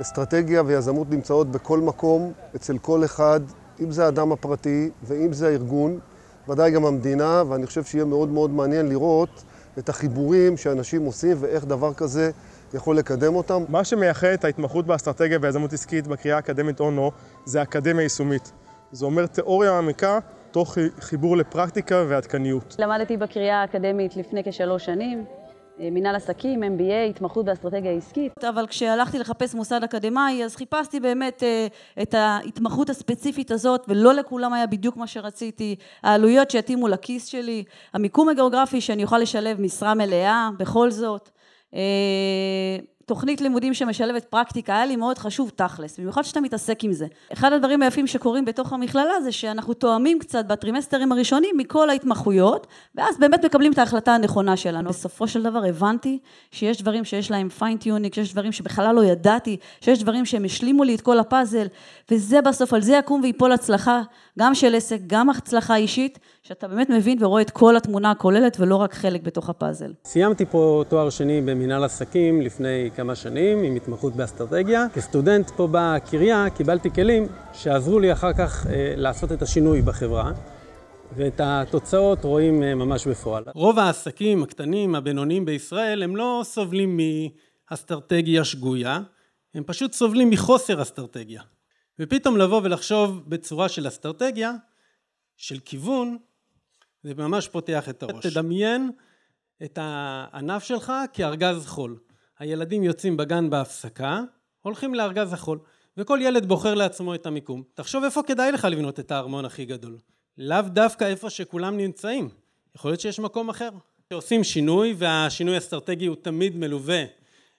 אסטרטגיה ויזמות נמצאות בכל מקום, אצל כל אחד, אם זה האדם הפרטי ואם זה הארגון, ודאי גם המדינה, ואני חושב שיהיה מאוד מאוד מעניין לראות את החיבורים שאנשים עושים ואיך דבר כזה יכול לקדם אותם. מה שמייחד את ההתמחות באסטרטגיה ויזמות עסקית בקריאה האקדמית אונו זה אקדמיה יישומית. זה אומר תיאוריה מעמיקה תוך חיבור לפרקטיקה ועדכניות. למדתי בקריאה האקדמית לפני כשלוש שנים, אה, מנהל עסקים, MBA, התמחות באסטרטגיה עסקית. אבל כשהלכתי לחפש מוסד אקדמאי, אז חיפשתי באמת אה, את ההתמחות הספציפית הזאת, ולא לכולם היה בדיוק מה שרציתי. העלויות שיתאימו לכיס שלי, המיקום הגיאוגרפי שאני אוכל לשלב משרה מלאה, בכל זאת. אה, תוכנית לימודים שמשלבת פרקטיקה, היה לי מאוד חשוב תכלס, במיוחד שאתה מתעסק עם זה. אחד הדברים היפים שקורים בתוך המכללה זה שאנחנו תואמים קצת בטרימסטרים הראשונים מכל ההתמחויות, ואז באמת מקבלים את ההחלטה הנכונה שלנו. בסופו של דבר הבנתי שיש דברים שיש להם פיינטיונינג, שיש דברים שבכלל לא ידעתי, שיש דברים שהם השלימו לי את כל הפאזל, וזה בסוף, על זה יקום ויפול הצלחה, גם של עסק, גם הצלחה אישית, שאתה באמת מבין ורואה את כל התמונה הכוללת ולא רק חלק בתוך הפאזל. סיימתי פה תואר שני במנהל עסקים לפני כמה שנים עם התמחות באסטרטגיה. כסטודנט פה בקריה קיבלתי כלים שעזרו לי אחר כך אה, לעשות את השינוי בחברה. ואת התוצאות רואים אה, ממש בפועל. רוב העסקים הקטנים, הבינוניים בישראל, הם לא סובלים מאסטרטגיה שגויה, הם פשוט סובלים מחוסר אסטרטגיה. ופתאום לבוא ולחשוב בצורה של אסטרטגיה, של כיוון, זה ממש פותח את הראש. תדמיין את הענף שלך כארגז חול. הילדים יוצאים בגן בהפסקה, הולכים לארגז החול, וכל ילד בוחר לעצמו את המיקום. תחשוב איפה כדאי לך לבנות את הארמון הכי גדול. לאו דווקא איפה שכולם נמצאים. יכול להיות שיש מקום אחר. כשעושים שינוי, והשינוי האסטרטגי הוא תמיד מלווה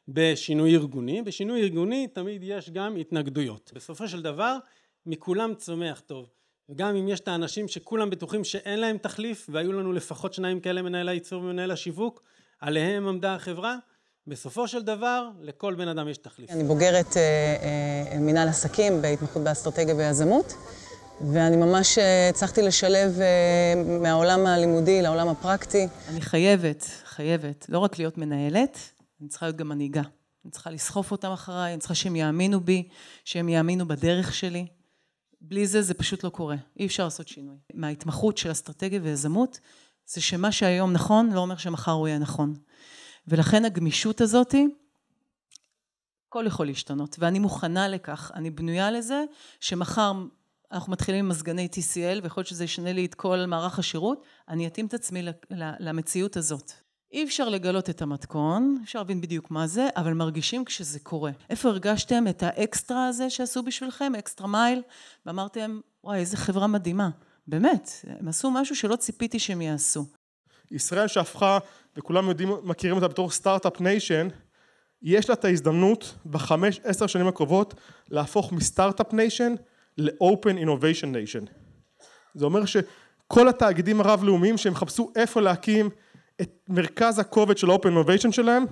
בשינוי ארגוני. בשינוי ארגוני תמיד יש גם התנגדויות. בסופו של דבר, מכולם צומח טוב. וגם אם יש את האנשים שכולם בטוחים שאין להם תחליף, והיו לנו לפחות שניים כאלה מנהל הייצור ומנהל השיווק, עליהם עמדה החברה, בסופו של דבר, לכל בן אדם יש תחליף. אני בוגרת אה, אה, מנהל עסקים בהתמחות באסטרטגיה ויזמות, ואני ממש אה, הצלחתי לשלב אה, מהעולם הלימודי לעולם הפרקטי. אני חייבת, חייבת, לא רק להיות מנהלת, אני צריכה להיות גם מנהיגה. אני צריכה לסחוף אותם אחריי, אני צריכה שהם יאמינו בי, שהם יאמינו בדרך שלי. בלי זה, זה פשוט לא קורה. אי אפשר לעשות שינוי. מההתמחות של אסטרטגיה ויזמות, זה שמה שהיום נכון, לא אומר שמחר הוא יהיה נכון. ולכן הגמישות הזאת, הכל יכול להשתנות, ואני מוכנה לכך, אני בנויה לזה, שמחר אנחנו מתחילים עם מזגני TCL, ויכול להיות שזה ישנה לי את כל מערך השירות, אני אתאים את עצמי למציאות הזאת. אי אפשר לגלות את המתכון, אפשר להבין בדיוק מה זה, אבל מרגישים כשזה קורה. איפה הרגשתם את האקסטרה הזה שעשו בשבילכם, אקסטרה מייל, ואמרתם, וואי, איזה חברה מדהימה. באמת, הם עשו משהו שלא ציפיתי שהם יעשו. ישראל שהפכה, וכולם יודעים, מכירים אותה בתור סטארט-אפ ניישן, יש לה את ההזדמנות בחמש עשר שנים הקרובות להפוך מסטארט-אפ ניישן לאופן אינוביישן ניישן. זה אומר שכל התאגידים הרב-לאומיים שהם חפשו איפה להקים את מרכז הכובד של האופן אינוביישן שלהם,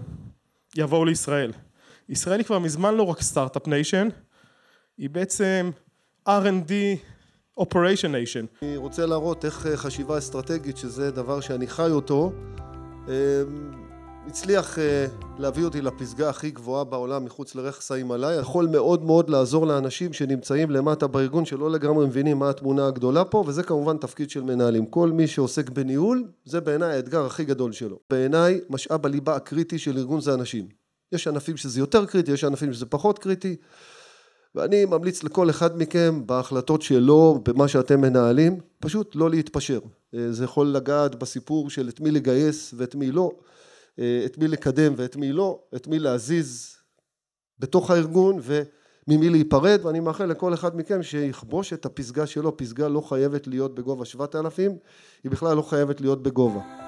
יבואו לישראל. ישראל היא כבר מזמן לא רק סטארט-אפ ניישן, היא בעצם R&D Operation Nation. אני רוצה להראות איך אה, חשיבה אסטרטגית, שזה דבר שאני חי אותו, אמ, הצליח אה, להביא אותי לפסגה הכי גבוהה בעולם מחוץ לרכס ההימאליה. יכול מאוד מאוד לעזור לאנשים שנמצאים למטה בארגון שלא לגמרי מבינים מה התמונה הגדולה פה, וזה כמובן תפקיד של מנהלים. כל מי שעוסק בניהול, זה בעיניי האתגר הכי גדול שלו. בעיניי, משאב הליבה הקריטי של ארגון זה אנשים. יש ענפים שזה יותר קריטי, יש ענפים שזה פחות קריטי. ואני ממליץ לכל אחד מכם בהחלטות שלו, במה שאתם מנהלים, פשוט לא להתפשר. אה, זה יכול לגעת בסיפור של את מי לגייס ואת מי לא, אה, את מי לקדם ואת מי לא, את מי להזיז בתוך הארגון וממי להיפרד, ואני מאחל לכל אחד מכם שיכבוש את הפסגה שלו. פסגה לא חייבת להיות בגובה 7,000, היא בכלל לא חייבת להיות בגובה.